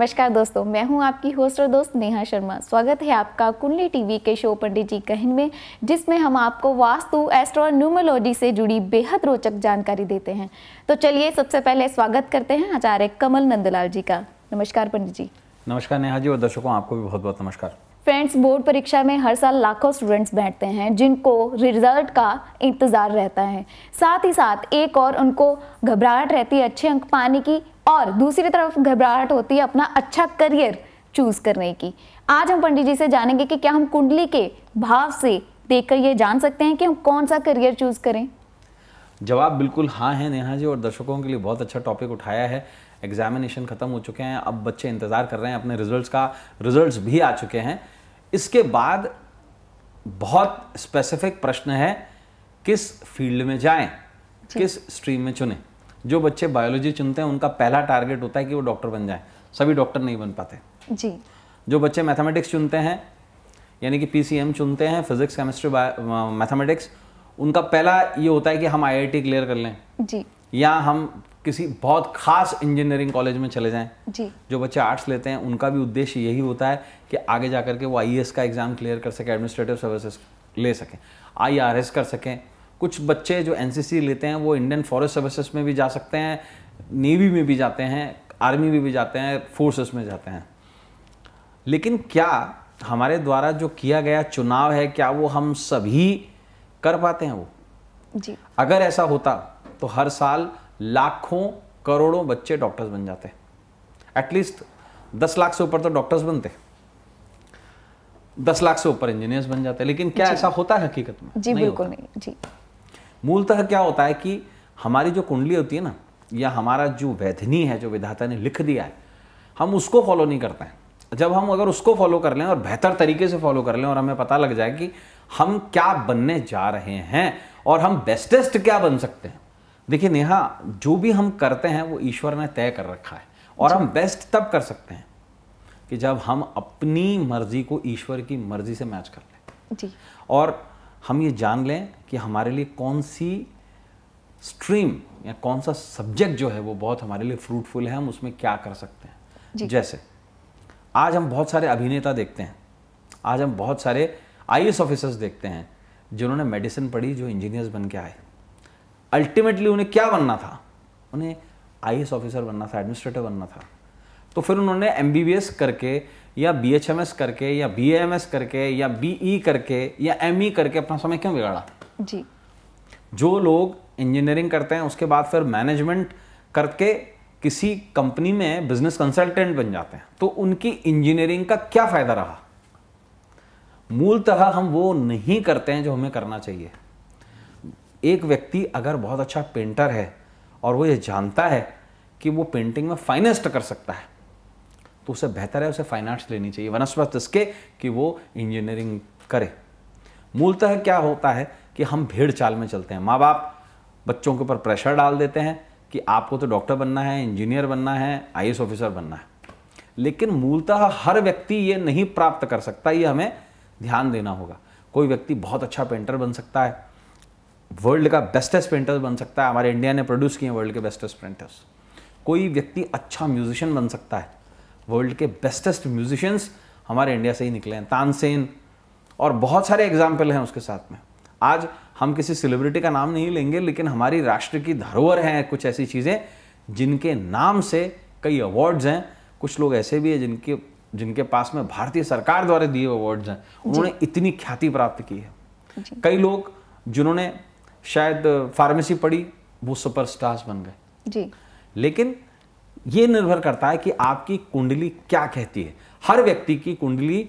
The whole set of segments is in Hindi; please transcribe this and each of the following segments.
नमस्कार दोस्तों मैं हूं आपकी होस्ट और दोस्त नेहा शर्मा स्वागत है आपका कुंडली टीवी के शो पंडित जी कहन में जिसमें हम आपको वास्तु एस्ट्रो और न्यूमोलॉजी से जुड़ी बेहद रोचक जानकारी देते हैं तो चलिए सबसे पहले स्वागत करते हैं आचार्य कमल नंदलाल जी का नमस्कार पंडित जी नमस्कार नेहा जी और दर्शकों आपको भी बहुत बहुत नमस्कार फ्रेंड्स बोर्ड परीक्षा में हर साल लाखों स्टूडेंट्स बैठते हैं जिनको रिजल्ट का इंतज़ार रहता है साथ ही साथ एक और उनको घबराहट रहती है अच्छे अंक पाने की और दूसरी तरफ घबराहट होती है अपना अच्छा करियर चूज़ करने की आज हम पंडित जी से जानेंगे कि क्या हम कुंडली के भाव से देखकर ये जान सकते हैं कि हम कौन सा करियर चूज़ करें जवाब बिल्कुल हाँ है नेहा जी और दर्शकों के लिए बहुत अच्छा टॉपिक उठाया है एग्जामिनेशन ख़त्म हो चुके हैं अब बच्चे इंतज़ार कर रहे हैं अपने रिजल्ट्स का रिजल्ट्स भी आ चुके हैं इसके बाद बहुत स्पेसिफिक प्रश्न है किस फील्ड में जाएं किस स्ट्रीम में चुने जो बच्चे बायोलॉजी चुनते हैं उनका पहला टारगेट होता है कि वो डॉक्टर बन जाए सभी डॉक्टर नहीं बन पाते जी जो बच्चे मैथमेटिक्स चुनते हैं यानी कि पीसीएम चुनते हैं फिजिक्स केमिस्ट्री मैथमेटिक्स उनका पहला ये होता है कि हम आईआईटी क्लियर कर लें जी या हम किसी बहुत खास इंजीनियरिंग कॉलेज में चले जाएं जी जो बच्चे आर्ट्स लेते हैं उनका भी उद्देश्य यही होता है कि आगे जा करके वो आई e का एग्ज़ाम क्लियर कर सकें एडमिनिस्ट्रेटिव सर्विसेज ले सकें आई e कर सकें कुछ बच्चे जो एन लेते हैं वो इंडियन फॉरेस्ट सर्विसेज में भी जा सकते हैं नेवी में भी जाते हैं आर्मी में भी जाते हैं फोर्सेस में जाते हैं लेकिन क्या हमारे द्वारा जो किया गया चुनाव है क्या वो हम सभी कर पाते हैं वो जी अगर ऐसा होता तो हर साल लाखों करोड़ों बच्चे डॉक्टर्स बन जाते एटलीस्ट दस लाख से ऊपर तो डॉक्टर्स बनते दस लाख से ऊपर इंजीनियर्स बन जाते लेकिन क्या ऐसा होता है हकीकत में जी बिल्कुल नहीं, नहीं जी मूलतः क्या होता है कि हमारी जो कुंडली होती है ना या हमारा जो वैधनी है जो विधाता ने लिख दिया है हम उसको फॉलो नहीं करते हैं जब हम अगर उसको फॉलो कर लें और बेहतर तरीके से फॉलो कर लें और हमें पता लग जाए कि हम क्या बनने जा रहे हैं और हम बेस्टेस्ट क्या बन सकते हैं देखिए नेहा जो भी हम करते हैं वो ईश्वर ने तय कर रखा है और हम बेस्ट तब कर सकते हैं कि जब हम अपनी मर्जी को ईश्वर की मर्जी से मैच कर लें जी और हम ये जान लें कि हमारे लिए कौन सी स्ट्रीम या कौन सा सब्जेक्ट जो है वो बहुत हमारे लिए फ्रूटफुल है हम उसमें क्या कर सकते हैं जैसे आज हम बहुत सारे अभिनेता देखते हैं आज हम बहुत सारे आई ऑफिसर्स देखते हैं जिन्होंने मेडिसिन पढ़ी जो इंजीनियर्स बन के आए अल्टीमेटली उन्हें क्या बनना था उन्हें आई ऑफिसर बनना था एडमिनिस्ट्रेटर बनना था तो फिर उन्होंने एम करके या बी करके या बी करके या बी e करके या एम e करके अपना समय क्यों बिगाड़ा जी जो लोग इंजीनियरिंग करते हैं उसके बाद फिर मैनेजमेंट करके किसी कंपनी में बिजनेस कंसल्टेंट बन जाते हैं तो उनकी इंजीनियरिंग का क्या फायदा रहा मूलतः हम वो नहीं करते हैं जो हमें करना चाहिए एक व्यक्ति अगर बहुत अच्छा पेंटर है और वो ये जानता है कि वो पेंटिंग में फाइनेस्ट कर सकता है तो उसे बेहतर है उसे फाइन आर्ट्स लेनी चाहिए वनस्पत इसके कि वो इंजीनियरिंग करे मूलतः क्या होता है कि हम भीड़ चाल में चलते हैं माँ बाप बच्चों के ऊपर प्रेशर डाल देते हैं कि आपको तो डॉक्टर बनना है इंजीनियर बनना है आई ऑफिसर बनना है लेकिन मूलतः हर व्यक्ति ये नहीं प्राप्त कर सकता ये हमें ध्यान देना होगा कोई व्यक्ति बहुत अच्छा पेंटर बन सकता है वर्ल्ड का बेस्टेस्ट पेंटर्स बन सकता है हमारे इंडिया ने प्रोड्यूस किए वर्ल्ड के बेस्टेस्ट पेंटर्स कोई व्यक्ति अच्छा म्यूजिशियन बन सकता है वर्ल्ड के बेस्टेस्ट म्यूजिशियंस हमारे इंडिया से ही निकले हैं तानसेन और बहुत सारे एग्जाम्पल हैं उसके साथ में आज हम किसी सेलिब्रिटी का नाम नहीं लेंगे लेकिन हमारी राष्ट्र की धरोहर हैं कुछ ऐसी चीज़ें जिनके नाम से कई अवार्ड्स हैं कुछ लोग ऐसे भी हैं जिनके जिनके पास में भारतीय सरकार द्वारा दिए अवार्ड्स हैं उन्होंने इतनी ख्याति प्राप्त की है कई लोग जिन्होंने शायद फार्मेसी पढ़ी वो सुपरस्टार्स बन गए जी लेकिन ये निर्भर करता है कि आपकी कुंडली क्या कहती है हर व्यक्ति की कुंडली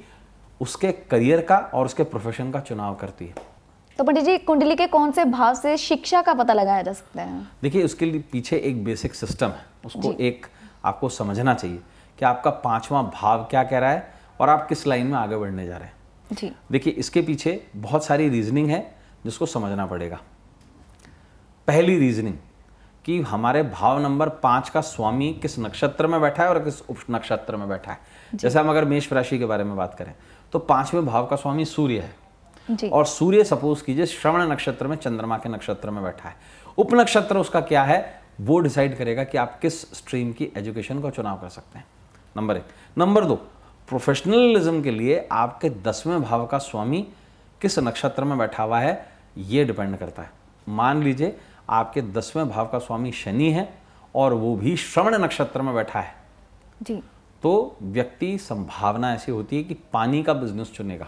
उसके करियर का और उसके प्रोफेशन का चुनाव करती है तो पंडित जी कुंडली के कौन से भाव से शिक्षा का पता लगाया जा सकता है देखिए उसके लिए पीछे एक बेसिक सिस्टम है उसको एक आपको समझना चाहिए कि आपका पांचवा भाव क्या कह रहा है और आप किस लाइन में आगे बढ़ने जा रहे हैं देखिए इसके पीछे बहुत सारी रीजनिंग है जिसको समझना पड़ेगा पहली रीजनिंग कि हमारे भाव नंबर पांच का स्वामी किस नक्षत्र में बैठा है और किस उप नक्षत्र में बैठा है जैसे हम अगर मेष राशि के बारे में बात करें तो पांचवें भाव का स्वामी सूर्य है और सूर्य सपोज कीजिए श्रवण नक्षत्र में चंद्रमा के नक्षत्र में बैठा है उप नक्षत्र उसका क्या है वो डिसाइड करेगा कि आप किस स्ट्रीम की एजुकेशन का चुनाव कर सकते हैं नंबर एक नंबर दो प्रोफेशनलिज्म के लिए आपके दसवें भाव का स्वामी किस नक्षत्र में बैठा हुआ है ये डिपेंड करता है मान लीजिए आपके दसवें भाव का स्वामी शनि है और वो भी श्रवण नक्षत्र में बैठा है जी तो व्यक्ति संभावना ऐसी होती है कि पानी का बिजनेस चुनेगा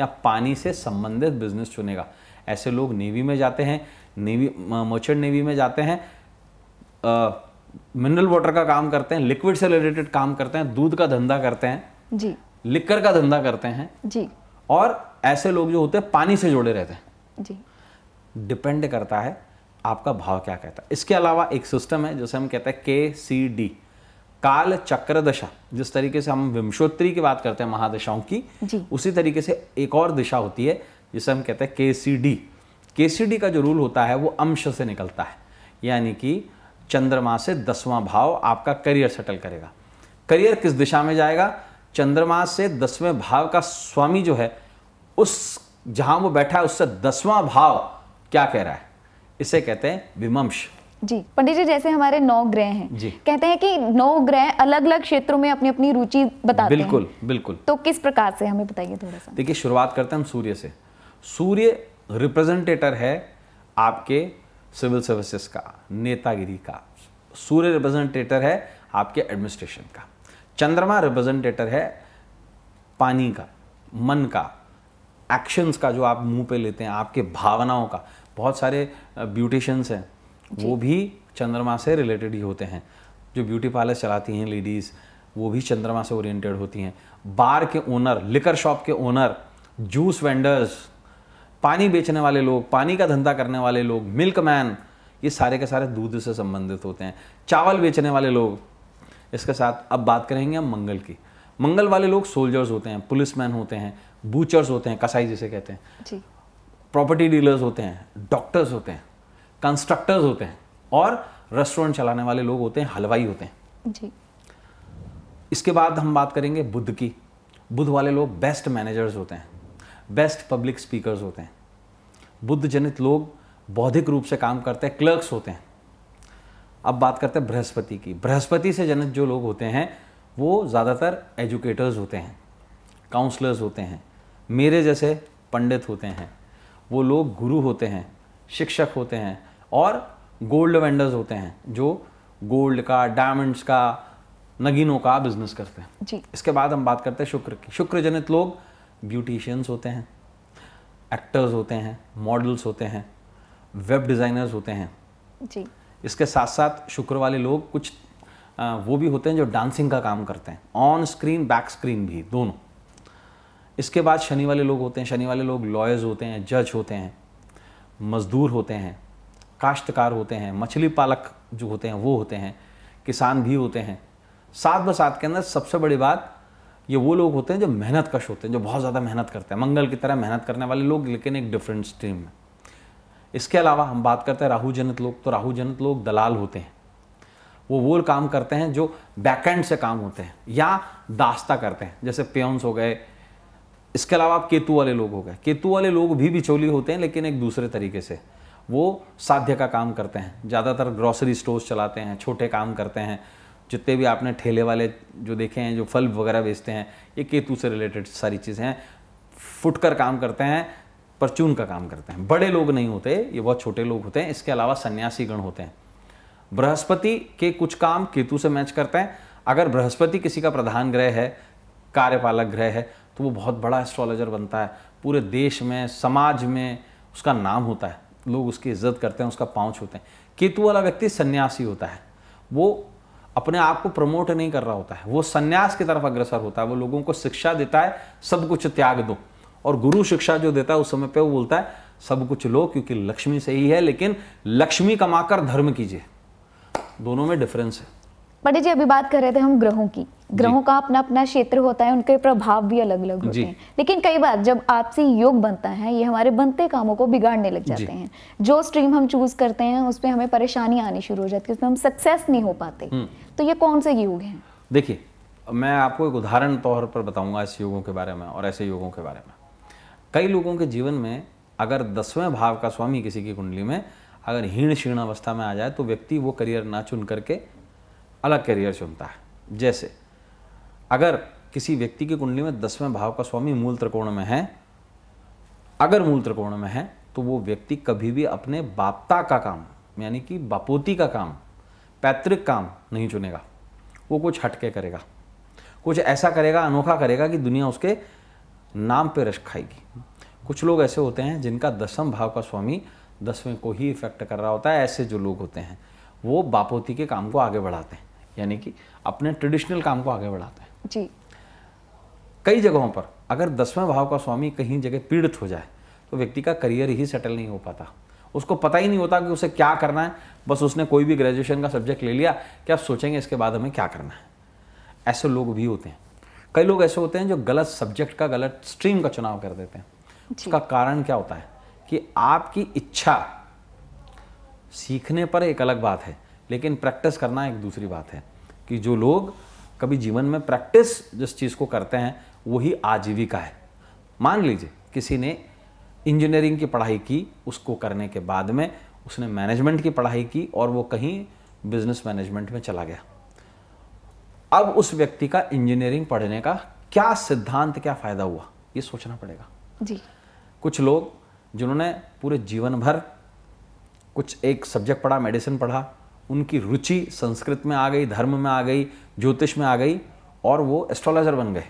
या पानी से संबंधित बिजनेस चुनेगा ऐसे लोग नेवी में जाते हैं नेवी मर्चेंट नेवी में जाते हैं मिनरल वाटर का काम करते हैं लिक्विड से रिलेटेड काम करते हैं दूध का धंधा करते हैं जी लिकर का धंधा करते हैं जी और ऐसे लोग जो होते हैं पानी से जुड़े रहते हैं जी डिपेंड करता है आपका भाव क्या कहता है इसके अलावा एक सिस्टम है जैसे हम कहते हैं के सी डी काल चक्र दशा जिस तरीके से हम विमशोत्री की बात करते हैं महादशाओं की उसी तरीके से एक और दिशा होती है जिसे हम कहते हैं के सी डी के सी डी का जो रूल होता है वो अंश से निकलता है यानी कि चंद्रमा से दसवां भाव आपका करियर सेटल करेगा करियर किस दिशा में जाएगा चंद्रमा से दसवें भाव का स्वामी जो है उस जहां वो बैठा है उससे दसवां भाव क्या कह रहा है इसे कहते हैं विमंश जी पंडित जी जैसे हमारे नौ ग्रह हैं कहते हैं कि नौ ग्रह अलग अलग क्षेत्रों में अपनी अपनी रुचि बताते बिल्कुल, हैं बिल्कुल बिल्कुल तो किस प्रकार से हमें बताइए थोड़ा सा देखिए शुरुआत करते हैं हम सूर्य से सूर्य रिप्रेजेंटेटर है आपके सिविल सर्विसेज का नेतागिरी का सूर्य रिप्रेजेंटेटर है आपके एडमिनिस्ट्रेशन का चंद्रमा रिप्रेजेंटेटर है पानी का मन का एक्शंस का जो आप मुंह पे लेते हैं आपके भावनाओं का बहुत सारे ब्यूटिशंस हैं वो भी चंद्रमा से रिलेटेड ही होते हैं जो ब्यूटी पार्लर चलाती हैं लेडीज़ वो भी चंद्रमा से ओरिएंटेड होती हैं बार के ओनर लिकर शॉप के ओनर जूस वेंडर्स पानी बेचने वाले लोग पानी का धंधा करने वाले लोग मिल्क मैन ये सारे के सारे दूध से संबंधित होते हैं चावल बेचने वाले लोग इसके साथ अब बात करेंगे हम मंगल की मंगल वाले लोग सोल्जर्स होते हैं मैन होते हैं बूचर्स होते हैं कसाई जिसे कहते हैं प्रॉपर्टी डीलर्स होते हैं डॉक्टर्स होते हैं कंस्ट्रक्टर्स होते हैं और रेस्टोरेंट चलाने वाले लोग होते हैं हलवाई होते हैं जी इसके बाद हम बात करेंगे बुद्ध की बुद्ध वाले लोग बेस्ट मैनेजर्स होते हैं बेस्ट पब्लिक स्पीकर्स होते हैं बुद्ध जनित लोग बौद्धिक रूप से काम करते हैं क्लर्क्स होते हैं अब बात करते हैं बृहस्पति की बृहस्पति से जनित जो लोग होते हैं वो ज़्यादातर एजुकेटर्स होते हैं काउंसलर्स होते हैं मेरे जैसे पंडित होते हैं वो लोग गुरु होते हैं शिक्षक होते हैं और गोल्ड वेंडर्स होते हैं जो गोल्ड का डायमंड्स का नगीनों का बिजनेस करते हैं जी इसके बाद हम बात करते हैं शुक्र की शुक्र जनित लोग ब्यूटिशियंस होते हैं एक्टर्स होते हैं मॉडल्स होते हैं वेब डिज़ाइनर्स होते हैं जी इसके साथ साथ शुक्र वाले लोग कुछ वो भी होते हैं जो डांसिंग का काम करते हैं ऑन स्क्रीन बैक स्क्रीन भी दोनों इसके बाद शनि वाले लोग होते हैं शनि वाले लोग लॉयर्स होते हैं जज होते हैं मज़दूर होते हैं काश्तकार होते हैं मछली पालक जो होते हैं वो होते हैं किसान भी होते हैं सात ब सात के अंदर सबसे बड़ी बात ये वो लोग होते हैं जो मेहनत कश होते हैं जो बहुत ज़्यादा मेहनत करते हैं मंगल की तरह मेहनत करने वाले लोग लेकिन एक डिफरेंट स्ट्रीम में इसके अलावा हम बात करते हैं राहु जनित लोग तो राहु जनित लोग दलाल होते हैं वो वो काम करते हैं जो बैकएंड से काम होते हैं या दास्ता करते हैं जैसे पेन्स हो गए इसके अलावा आप केतु वाले लोग हो गए केतु वाले लोग भी बिचौली होते हैं लेकिन एक दूसरे तरीके से वो साध्य का काम करते हैं ज़्यादातर ग्रॉसरी स्टोर्स चलाते हैं छोटे काम करते हैं जितने भी आपने ठेले वाले जो देखे हैं जो फल वगैरह बेचते हैं ये केतु से रिलेटेड सारी चीज़ें हैं फुटकर काम करते हैं परचून का काम करते हैं बड़े लोग नहीं होते ये बहुत छोटे लोग होते हैं इसके अलावा सन्यासी गण होते हैं बृहस्पति के कुछ काम केतु से मैच करते हैं अगर बृहस्पति किसी का प्रधान ग्रह है कार्यपालक ग्रह है तो वो बहुत बड़ा एस्ट्रोलॉजर बनता है पूरे देश में समाज में उसका नाम होता है लोग उसकी इज्जत करते हैं उसका पाँव छूते हैं केतु वाला व्यक्ति सन्यासी होता है वो अपने आप को प्रमोट नहीं कर रहा होता है वो सन्यास की तरफ अग्रसर होता है वो लोगों को शिक्षा देता है सब कुछ त्याग दो और गुरु शिक्षा जो देता है उस समय पे वो बोलता है सब कुछ लो क्योंकि लक्ष्मी सही है लेकिन लक्ष्मी कमाकर धर्म कीजिए दोनों में डिफरेंस है पंडित जी अभी बात कर रहे थे हम ग्रहों की ग्रहों का अपना अपना क्षेत्र होता है उनके प्रभाव भी अलग अलग होते हैं लेकिन कई बार जब आपसी योग बनता है ये हमारे बनते कामों को बिगाड़ने लग जाते हैं जो स्ट्रीम हम चूज करते हैं उसमें हमें परेशानी आनी शुरू हो जाती है उसमें हम सक्सेस नहीं हो पाते हम्म। तो ये कौन से योग हैं देखिए मैं आपको एक उदाहरण तौर पर बताऊंगा ऐसे योगों के बारे में और ऐसे योगों के बारे में कई लोगों के जीवन में अगर दसवें भाव का स्वामी किसी की कुंडली में अगर हीण शीर्ण अवस्था में आ जाए तो व्यक्ति वो करियर ना चुन करके अलग करियर चुनता है जैसे अगर किसी व्यक्ति की कुंडली में दसवें भाव का स्वामी मूल त्रिकोण में है अगर मूल त्रिकोण में है तो वो व्यक्ति कभी भी अपने बापता का काम यानी कि बापोती का काम पैतृक काम नहीं चुनेगा वो कुछ हटके करेगा कुछ ऐसा करेगा अनोखा करेगा कि दुनिया उसके नाम पे रश खाएगी कुछ लोग ऐसे होते हैं जिनका दसम भाव का स्वामी दसवें को ही इफेक्ट कर रहा होता है ऐसे जो लोग होते हैं वो बापोती के काम को आगे बढ़ाते हैं यानी कि अपने ट्रेडिशनल काम को आगे बढ़ाते हैं जी कई जगहों पर अगर दसवें भाव का स्वामी कहीं जगह पीड़ित हो जाए तो व्यक्ति का करियर ही सेटल नहीं हो पाता उसको पता ही नहीं होता कि उसे क्या करना है बस उसने कोई भी ग्रेजुएशन का सब्जेक्ट ले लिया कि आप सोचेंगे इसके बाद हमें क्या करना है ऐसे लोग भी होते हैं कई लोग ऐसे होते हैं जो गलत सब्जेक्ट का गलत स्ट्रीम का चुनाव कर देते हैं उसका कारण क्या होता है कि आपकी इच्छा सीखने पर एक अलग बात है लेकिन प्रैक्टिस करना एक दूसरी बात है कि जो लोग कभी जीवन में प्रैक्टिस जिस चीज़ को करते हैं वही आजीविका है मान लीजिए किसी ने इंजीनियरिंग की पढ़ाई की उसको करने के बाद में उसने मैनेजमेंट की पढ़ाई की और वो कहीं बिजनेस मैनेजमेंट में चला गया अब उस व्यक्ति का इंजीनियरिंग पढ़ने का क्या सिद्धांत क्या फायदा हुआ ये सोचना पड़ेगा जी कुछ लोग जिन्होंने पूरे जीवन भर कुछ एक सब्जेक्ट पढ़ा मेडिसिन पढ़ा उनकी रुचि संस्कृत में आ गई धर्म में आ गई ज्योतिष में आ गई और वो एस्ट्रोलॉजर बन गए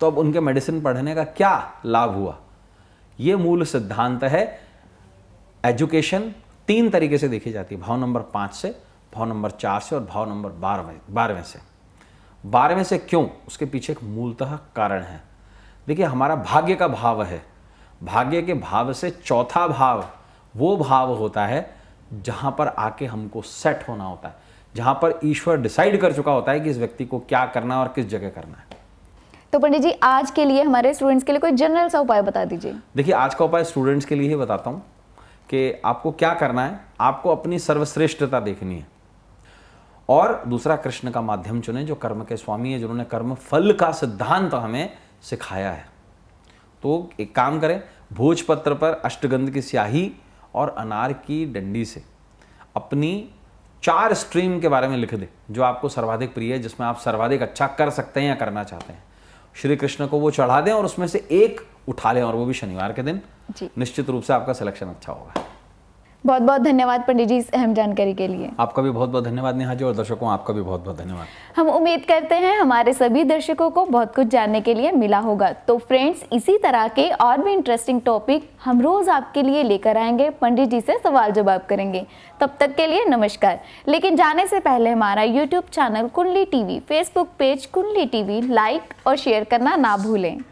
तो अब उनके मेडिसिन पढ़ने का क्या लाभ हुआ ये मूल सिद्धांत है एजुकेशन तीन तरीके से देखी जाती है भाव नंबर पाँच से भाव नंबर चार से और भाव नंबर बारहवें बारहवें से बारहवें से क्यों उसके पीछे एक मूलतः कारण है देखिए हमारा भाग्य का भाव है भाग्य के भाव से चौथा भाव वो भाव होता है जहां पर आके हमको सेट होना होता है जहां पर ईश्वर डिसाइड कर चुका होता है कि इस व्यक्ति को क्या करना है और किस जगह करना है तो पंडित जी आज के लिए हमारे स्टूडेंट्स के लिए कोई जनरल सा उपाय बता दीजिए देखिए आज का उपाय स्टूडेंट्स के लिए ही बताता हूँ कि आपको क्या करना है आपको अपनी सर्वश्रेष्ठता देखनी है और दूसरा कृष्ण का माध्यम चुने जो कर्म के स्वामी है जिन्होंने कर्म फल का सिद्धांत हमें सिखाया है तो एक काम करें भोजपत्र पर अष्टगंध की स्याही और अनार की डंडी से अपनी चार स्ट्रीम के बारे में लिख दे जो आपको सर्वाधिक प्रिय है जिसमें आप सर्वाधिक अच्छा कर सकते हैं या करना चाहते हैं श्री कृष्ण को वो चढ़ा दें और उसमें से एक उठा लें और वो भी शनिवार के दिन निश्चित रूप से आपका सिलेक्शन अच्छा होगा बहुत बहुत धन्यवाद पंडित जी इस अहम जानकारी के लिए आपका भी बहुत बहुत धन्यवाद नेहा जी और दर्शकों आपका भी बहुत बहुत धन्यवाद हम उम्मीद करते हैं हमारे सभी दर्शकों को बहुत कुछ जानने के लिए मिला होगा तो फ्रेंड्स इसी तरह के और भी इंटरेस्टिंग टॉपिक हम रोज आपके लिए लेकर आएंगे पंडित जी से सवाल जवाब करेंगे तब तक के लिए नमस्कार लेकिन जाने से पहले हमारा YouTube channel Kundli TV Facebook page Kundli TV like और शेयर करना ना भूलें